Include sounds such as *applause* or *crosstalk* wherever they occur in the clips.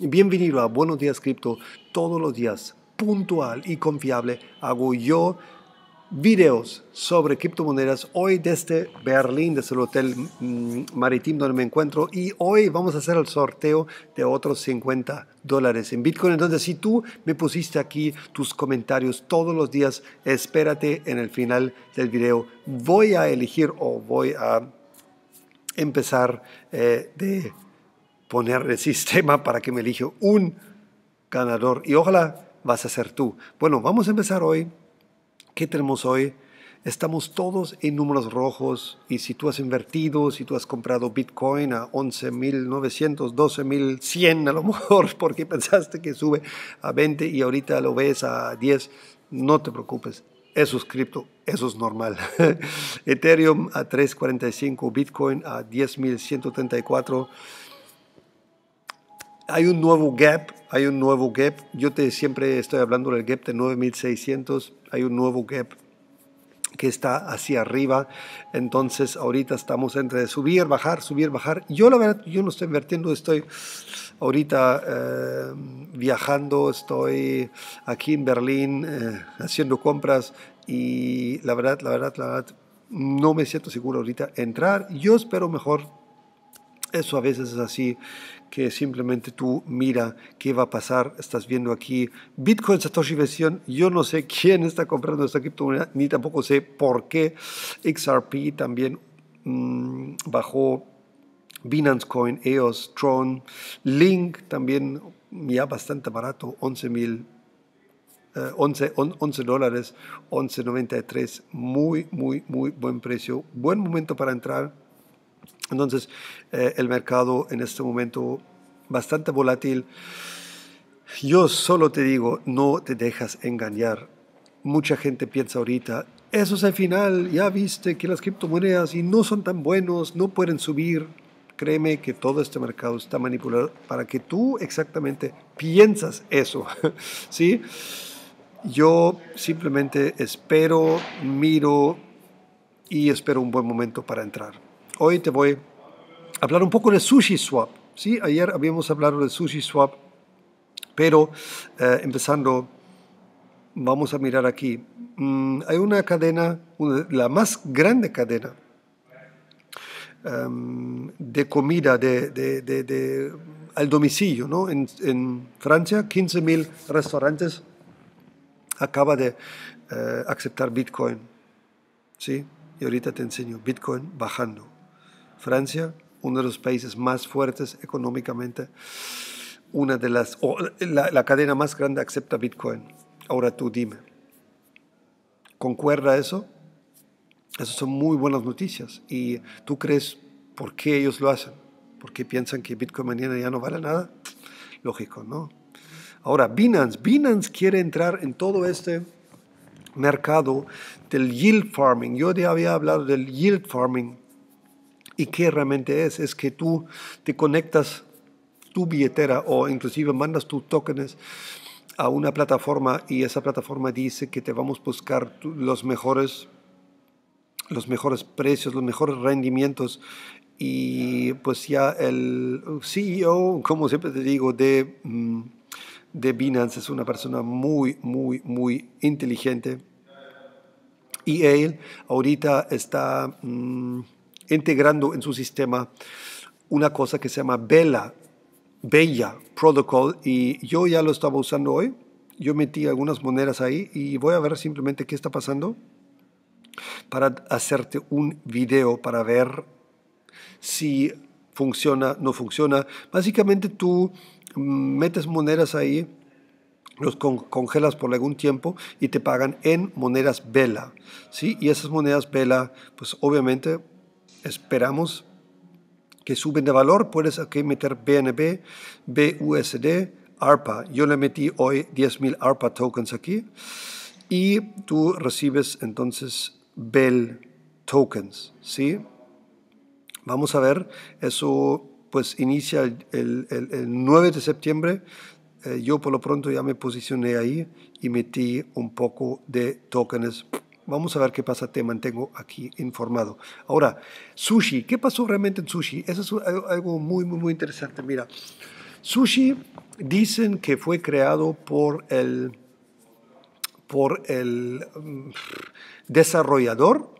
Bienvenido a Buenos Días Cripto. Todos los días, puntual y confiable, hago yo videos sobre criptomonedas. Hoy desde Berlín, desde el Hotel mm, Marítimo donde me encuentro. Y hoy vamos a hacer el sorteo de otros 50 dólares en Bitcoin. Entonces, si tú me pusiste aquí tus comentarios todos los días, espérate en el final del video. Voy a elegir o voy a empezar eh, de poner el sistema para que me elijo un ganador. Y ojalá vas a ser tú. Bueno, vamos a empezar hoy. ¿Qué tenemos hoy? Estamos todos en números rojos y si tú has invertido, si tú has comprado Bitcoin a 11.900, 12.100 a lo *laughs* mejor porque pensaste que sube a 20 y ahorita lo ves a 10, no te preocupes, eso es cripto, eso es normal. *laughs* Ethereum a 3.45, Bitcoin a 10.134 hay un nuevo gap, hay un nuevo gap. Yo te siempre estoy hablando del gap de 9600, hay un nuevo gap que está hacia arriba. Entonces, ahorita estamos entre subir, bajar, subir, bajar. Yo, la verdad, yo no estoy invirtiendo, estoy ahorita eh, viajando, estoy aquí en Berlín eh, haciendo compras y la verdad, la verdad, la verdad, no me siento seguro ahorita entrar. Yo espero mejor. Eso a veces es así que simplemente tú mira qué va a pasar, estás viendo aquí Bitcoin Satoshi versión, yo no sé *laughs* quién está comprando esta criptomoneda, ni tampoco sé por qué XRP también mm, bajó, Binance Coin, EOS, Tron, Link también ya bastante barato, mil 11, eh, 11 dólares, 11.93, muy, muy, muy buen precio, buen momento para entrar. Entonces, eh, el mercado en este momento bastante volátil. Yo solo te digo, no te dejas engañar. Mucha gente piensa ahorita, eso es el final, ya viste que las criptomonedas y no son tan buenos, no pueden subir. Créeme que todo este mercado está manipulado para que tú exactamente piensas eso, *laughs* ¿sí? Yo simplemente espero, miro y espero un buen momento para entrar. Hoy te voy a hablar un poco de sushi ¿sí? Ayer habíamos hablado de swap, pero eh, empezando, vamos a mirar aquí. Mm, hay una cadena, la más grande cadena em, de comida de, al domicilio ¿no? en, Francia, Francia, 15.000 restaurantes acaba de eh, aceptar Bitcoin. ¿sí? Y ahorita te enseño Bitcoin bajando. Francia, uno de los países más fuertes económicamente, una de las, la, cadena más grande acepta Bitcoin. Ahora tú dime, ¿concuerda eso? Esas son muy buenas noticias. ¿Y tú crees por qué ellos lo hacen? ¿Porque piensan que Bitcoin mañana ya no vale nada? Lógico, ¿no? Ahora, Binance, Binance quiere entrar en todo este mercado del yield farming. Yo ya había hablado del yield farming ¿Y qué realmente es? Es que tú te conectas tu billetera o inclusive mandas tus tokens a una plataforma y esa plataforma dice que te vamos a buscar los mejores los mejores precios, los mejores rendimientos y pues ya el CEO, como siempre te digo, de, mm, de Binance es una persona muy, muy, muy inteligente y él ahorita está... Mm, integrando en su sistema una cosa que se llama Bella, Bella Protocol y yo ya lo estaba usando hoy. Yo metí algunas monedas ahí y voy a ver simplemente qué está pasando para hacerte un video para ver si funciona, no funciona. Básicamente tú mm, metes monedas ahí, los congelas por algún tiempo y te pagan en monedas vela, ¿sí? Y esas monedas vela, pues obviamente esperamos que suben de valor, puedes aquí meter BNB, BUSD, ARPA. Yo le metí hoy 10.000 ARPA tokens aquí y tú recibes entonces BELL tokens, ¿sí? Vamos a ver, eso pues inicia el, 9 de septiembre. Eh, yo por lo pronto ya me posicioné ahí y metí un poco de tokens Vamos a ver qué pasa, te mantengo aquí informado. Ahora, sushi, ¿qué pasó realmente en sushi? Eso es algo muy, muy, muy interesante. Mira, sushi dicen que fue creado por el, por el mm, desarrollador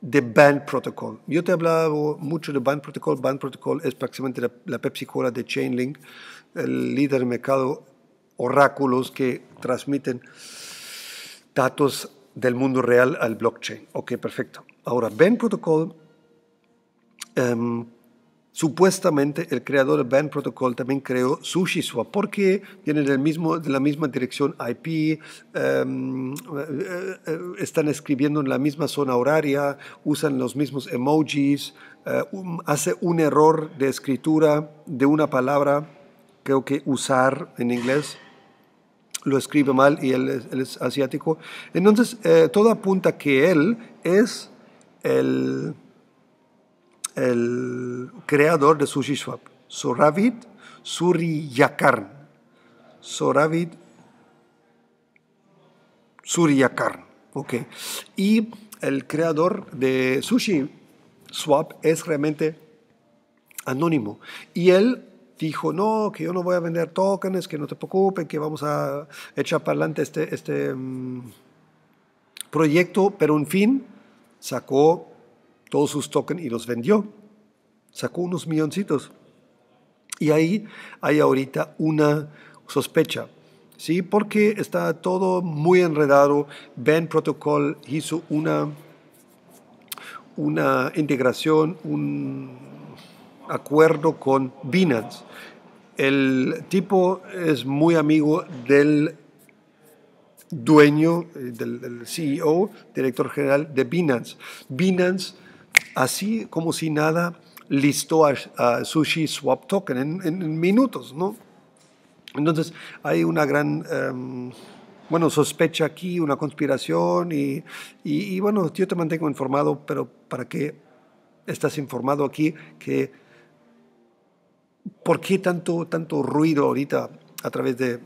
de Band Protocol. Yo te he hablado mucho de Band Protocol. Band Protocol es prácticamente la, la Pepsi Cola de Chainlink, el líder de mercado, oráculos que transmiten datos del mundo real al blockchain. Ok, perfecto. Ahora, Ben Protocol, em, supuestamente el creador de Band Protocol también creó SushiSwap porque viene del mismo, de la misma dirección IP, em, eh, eh, están escribiendo en la misma zona horaria, usan los mismos emojis, eh, hace un error de escritura de una palabra, creo que usar en inglés lo escribe mal y él, es asiático. Entonces, eh, todo apunta que él es el, creador de Sushi Swap, Soravid Suriyakarn. Soravid Suriyakarn. Y el creador de Sushi Swap es realmente anónimo. Y él dijo, no, que yo no voy a vender tokens, que no te preocupen, que vamos a echar para adelante este, este mm, proyecto, pero en fin, sacó todos sus tokens y los vendió. Sacó unos milloncitos. Y ahí hay ahorita una sospecha. ¿sí? Porque está todo muy enredado. Ben Protocol hizo una, una integración, un, acuerdo con Binance. El tipo es muy amigo del dueño, eh, del, CEO, director general de Binance. Binance, así como si nada, listó a, Sushi Swap Token en, minutos, ¿no? Entonces hay una gran, em, bueno, sospecha aquí, una conspiración y, y, bueno, yo te mantengo informado, pero para que estás informado aquí que ¿Por qué tanto, tanto ruido ahorita a través de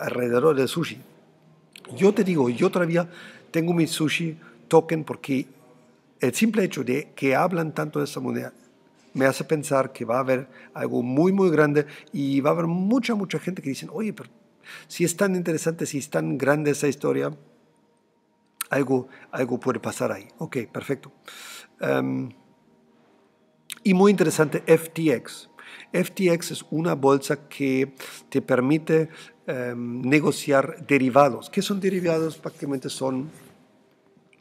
alrededor del sushi? Yo te digo, yo todavía tengo mi sushi token porque el simple hecho de que hablan tanto de esa moneda me hace pensar que va a haber algo muy, muy grande y va a haber mucha, mucha gente que dicen, oye, pero si es tan interesante, si es tan grande esa historia, algo, algo puede pasar ahí. Ok, perfecto. Em, y muy interesante, FTX. FTX es una bolsa que te permite em, negociar derivados. ¿Qué son derivados? Prácticamente son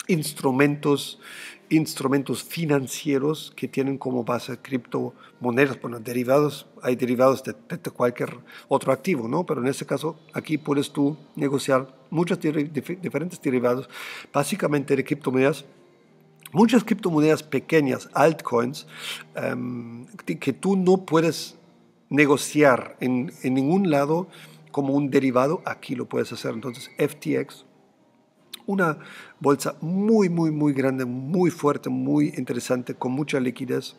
instrumentos, instrumentos financieros que tienen como base criptomonedas. Bueno, derivados, hay derivados de, cualquier otro activo, ¿no? Pero en este caso, aquí puedes tú negociar muchos diferentes derivados, básicamente de criptomonedas muchas criptomonedas pequeñas, altcoins, em, que tú no puedes negociar en, en, ningún lado como un derivado, aquí lo puedes hacer. Entonces, FTX, una bolsa muy, muy, muy grande, muy fuerte, muy interesante, con mucha liquidez.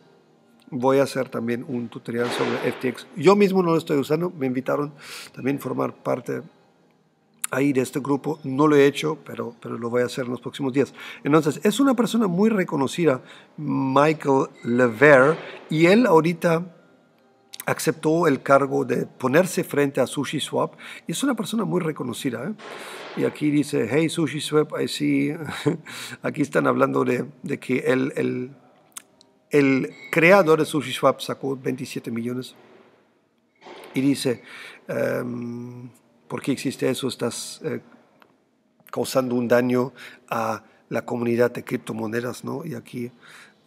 Voy a hacer también un tutorial sobre FTX. Yo mismo no lo estoy usando, me invitaron también a formar parte ahí de este grupo. No lo he hecho, pero, pero lo voy a hacer en los próximos días. Entonces, es una persona muy reconocida, Michael Lever, y él ahorita aceptó el cargo de ponerse frente a SushiSwap y es una persona muy reconocida. ¿eh? Y aquí dice, hey SushiSwap, I see. *laughs* aquí están hablando de, de que el, el, el, creador de SushiSwap sacó 27 millones. Y dice, em, ¿Por qué existe eso? Estás eh, causando un daño a la comunidad de criptomonedas, ¿no? Y aquí,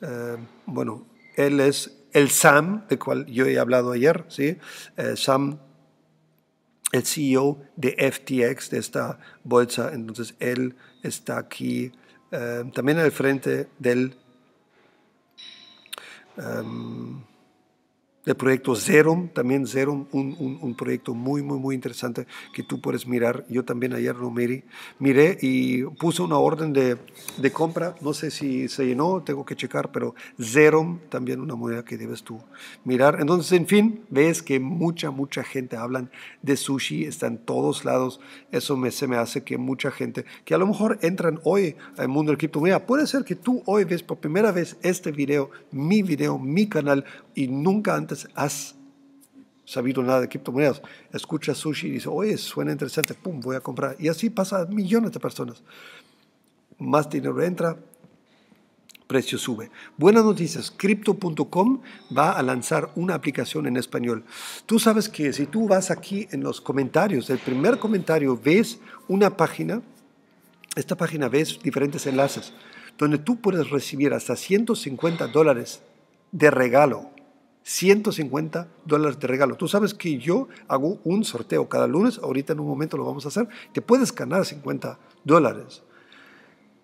eh, bueno, él es el Sam, del cual yo he hablado ayer, ¿sí? Eh, Sam, el CEO de FTX, de esta bolsa, entonces él está aquí también al frente del... Em, del proyecto Zerum, también Zerum, un, un, proyecto muy, muy, muy interesante que tú puedes mirar. Yo también ayer lo miré, miré y puse una orden de, de, compra, no sé si se llenó, tengo que checar, pero Zerum también una moneda que debes tú mirar. Entonces, en fin, ves que mucha, mucha gente hablan de sushi, está en todos lados. Eso se me hace que mucha gente, que a lo mejor entran hoy al mundo del criptomoneda, puede ser que tú hoy ves por primera vez este video, mi video, mi canal, y nunca antes has sabido nada de criptomonedas, escucha sushi y dice, oye, suena interesante, pum, voy a comprar. Y así pasa a millones de personas. Más dinero entra, precio sube. Buenas noticias, crypto.com va a lanzar una aplicación en español. Tú sabes que si tú vas aquí en los comentarios, el primer comentario ves una página, esta página ves diferentes enlaces, donde tú puedes recibir hasta 150 dólares de regalo 150 dólares de regalo. Tú sabes que yo hago un sorteo cada lunes, ahorita en un momento lo vamos a hacer, te puedes ganar 50 dólares.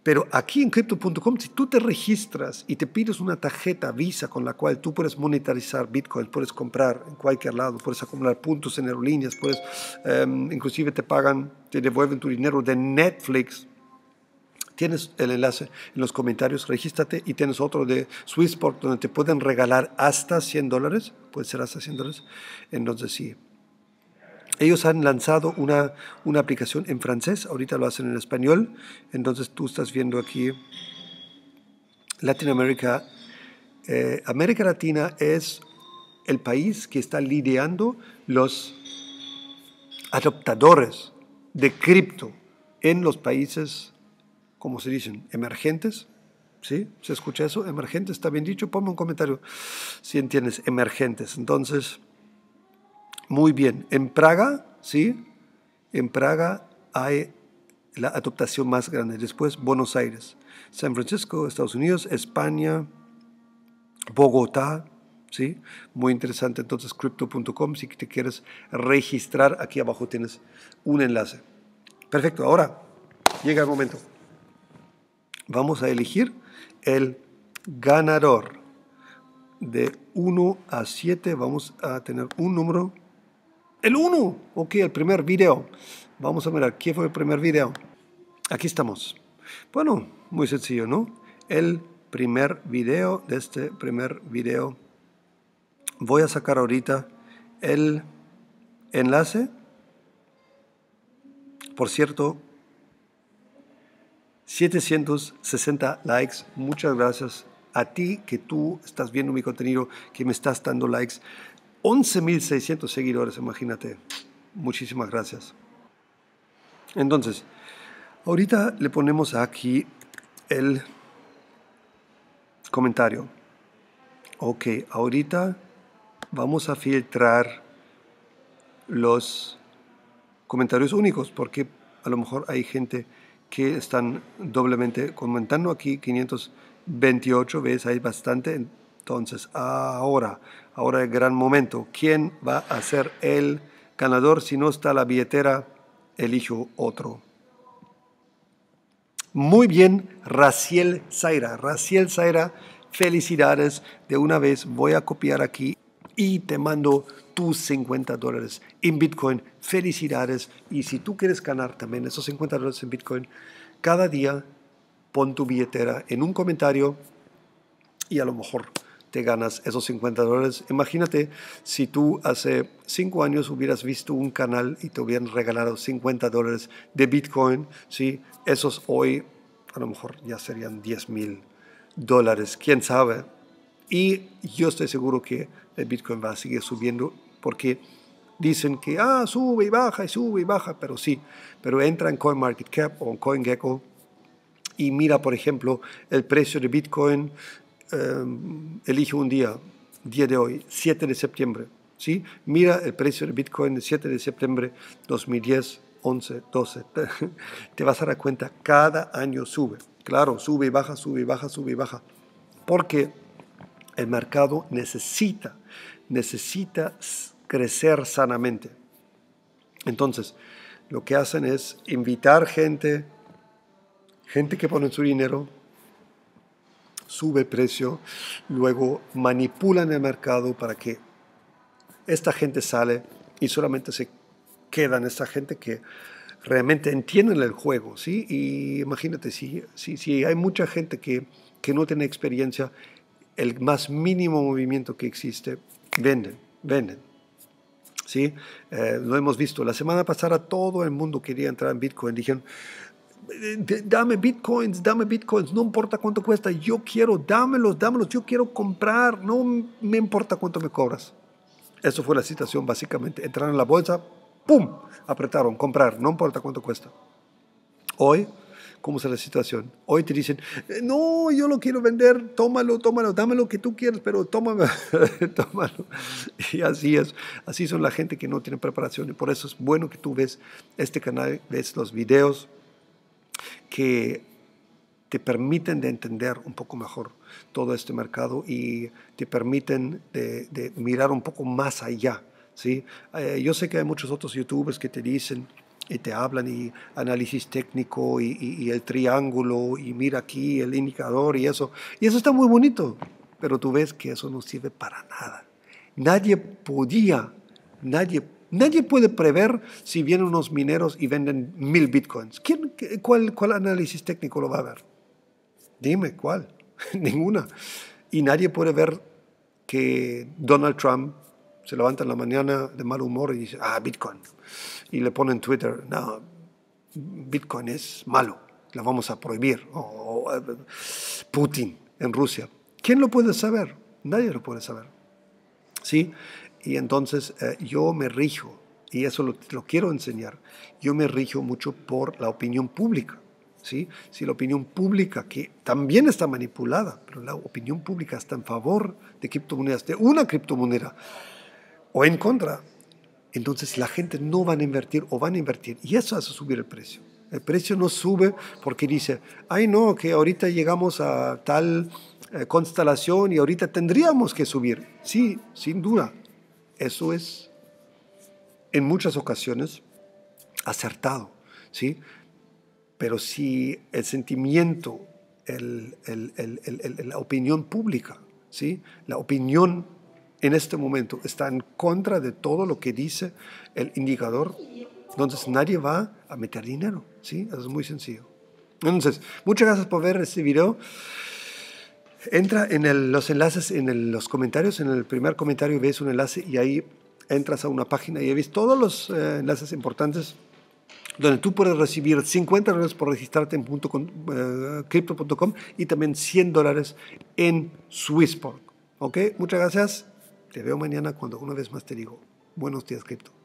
Pero aquí en crypto.com, si tú te registras y te pides una tarjeta Visa con la cual tú puedes monetarizar Bitcoin, puedes comprar en cualquier lado, puedes acumular puntos en aerolíneas, puedes, em, inclusive te pagan, te devuelven tu dinero de Netflix, Tienes el enlace en los comentarios, regístrate y tienes otro de Swissport donde te pueden regalar hasta 100 dólares, puede ser hasta 100 dólares. Entonces sí, ellos han lanzado una, una aplicación en francés, ahorita lo hacen en español, entonces tú estás viendo aquí Latinoamérica. Eh, América Latina es el país que está lidiando los adoptadores de cripto en los países como se dicen, emergentes. ¿Sí? ¿Se escucha eso? Emergentes, está bien dicho. Ponme un comentario si entiendes, emergentes. Entonces, muy bien. En Praga, ¿sí? En Praga hay la adaptación más grande. Después, Buenos Aires, San Francisco, Estados Unidos, España, Bogotá, ¿sí? Muy interesante. Entonces, crypto.com, si te quieres registrar, aquí abajo tienes un enlace. Perfecto, ahora llega el momento vamos a elegir el ganador. De 1 a 7 vamos a tener un número. El 1, ok, el primer video. Vamos a mirar, ¿qué fue el primer video? Aquí estamos. Bueno, muy sencillo, ¿no? El primer video de este primer video. Voy a sacar ahorita el enlace. Por cierto, 760 likes. Muchas gracias a ti que tú estás viendo mi contenido, que me estás dando likes. 11.600 seguidores, imagínate. Muchísimas gracias. Entonces, ahorita le ponemos aquí el comentario. Ok, ahorita vamos a filtrar los comentarios únicos porque a lo mejor hay gente que están doblemente comentando aquí, 528, ¿ves? Hay bastante. Entonces, ahora, ahora el gran momento. ¿Quién va a ser el ganador? Si no está la billetera, elijo otro. Muy bien, Raciel Zaira. Raciel Zaira, felicidades. De una vez voy a copiar aquí y te mando tus 50 dólares en Bitcoin. Felicidades. Y si tú quieres ganar también esos 50 dólares en Bitcoin, cada día pon tu billetera en un comentario y a lo mejor te ganas esos 50 dólares. Imagínate si tú hace 5 años hubieras visto un canal y te hubieran regalado 50 dólares de Bitcoin, ¿sí? esos hoy a lo mejor ya serían 10 mil dólares, quién sabe. Y yo estoy seguro que el Bitcoin va a seguir subiendo porque dicen que ah, sube y baja y sube y baja, pero sí, pero entra en CoinMarketCap o en CoinGecko y mira, por ejemplo, el precio de Bitcoin, em, elige un día, día de hoy, 7 de septiembre, ¿sí? Mira el precio de Bitcoin de 7 de septiembre 2010, 11, 12. Te vas a dar cuenta, cada año sube. Claro, sube y baja, sube y baja, sube y baja. Porque el mercado necesita, necesita crecer sanamente. Entonces, lo que hacen es invitar gente, gente que pone su dinero, sube precio, luego manipulan el mercado para que esta gente sale y solamente se quedan esta gente que realmente entienden el juego, ¿sí? Y imagínate, si, hay mucha gente que, que no tiene experiencia el más mínimo movimiento que existe, venden, venden. ¿Sí? Eh, lo hemos visto. La semana pasada todo el mundo quería entrar en Bitcoin. Dijeron, dame bitcoins, dame bitcoins, no importa cuánto cuesta, yo quiero, dámelos, dámelos, yo quiero comprar, no me importa cuánto me cobras. Eso fue la situación básicamente. Entraron en la bolsa, ¡pum! Apretaron, comprar, no importa cuánto cuesta. Hoy cómo es la situación. Hoy te dicen, eh, no, yo lo quiero vender, tómalo, tómalo, dame lo que tú quieres, pero tómame, *laughs* tómalo. Y así es, así son la gente que no tiene preparación. Y por eso es bueno que tú ves este canal, ves los videos que te permiten de entender un poco mejor todo este mercado y te permiten de, mirar un poco más allá. ¿sí? Eh, yo sé que hay muchos otros youtubers que te dicen, y te hablan y análisis técnico y, el triángulo y mira aquí el indicador y eso. Y eso está muy bonito, pero tú ves que eso no sirve para nada. Nadie podía, nadie, nadie puede prever si vienen unos mineros y venden mil bitcoins. ¿Quién, cuál, ¿Cuál análisis técnico lo va a ver? Dime, ¿cuál? *laughs* Ninguna. Y nadie puede ver que Donald Trump se levanta en la mañana de mal humor y dice, ah, Bitcoin. Y le pone en Twitter, no, Bitcoin es malo, la vamos a prohibir. O, eh, Putin en Rusia. ¿Quién lo puede saber? Nadie lo puede saber. ¿Sí? Y entonces eh, yo me rijo, y eso lo, lo quiero enseñar, yo me rijo mucho por la opinión pública. ¿Sí? Si la opinión pública, que también está manipulada, pero la opinión pública está en favor de criptomonedas, de una criptomoneda, o en contra, entonces la gente no va a invertir o van a invertir. Y eso hace subir el precio. El precio no sube porque dice, ay no, que ahorita llegamos a tal eh, constelación y ahorita tendríamos que subir. Sí, sin duda. Eso es en muchas ocasiones acertado. ¿sí? Pero si el sentimiento, el, el, el, la opinión pública, ¿sí? la opinión en este momento está en contra de todo lo que dice el indicador, entonces nadie va a meter dinero. ¿sí? Eso es muy sencillo. Entonces, muchas gracias por ver este video. Entra en los enlaces en los comentarios. En el primer comentario ves un enlace y ahí entras a una página y ves todos los eh, enlaces importantes donde tú puedes recibir 50 dólares por registrarte en eh, crypto.com y también 100 dólares en Swissport. ¿Ok? Muchas gracias. Te veo mañana cuando una vez más te digo, buenos días cripto.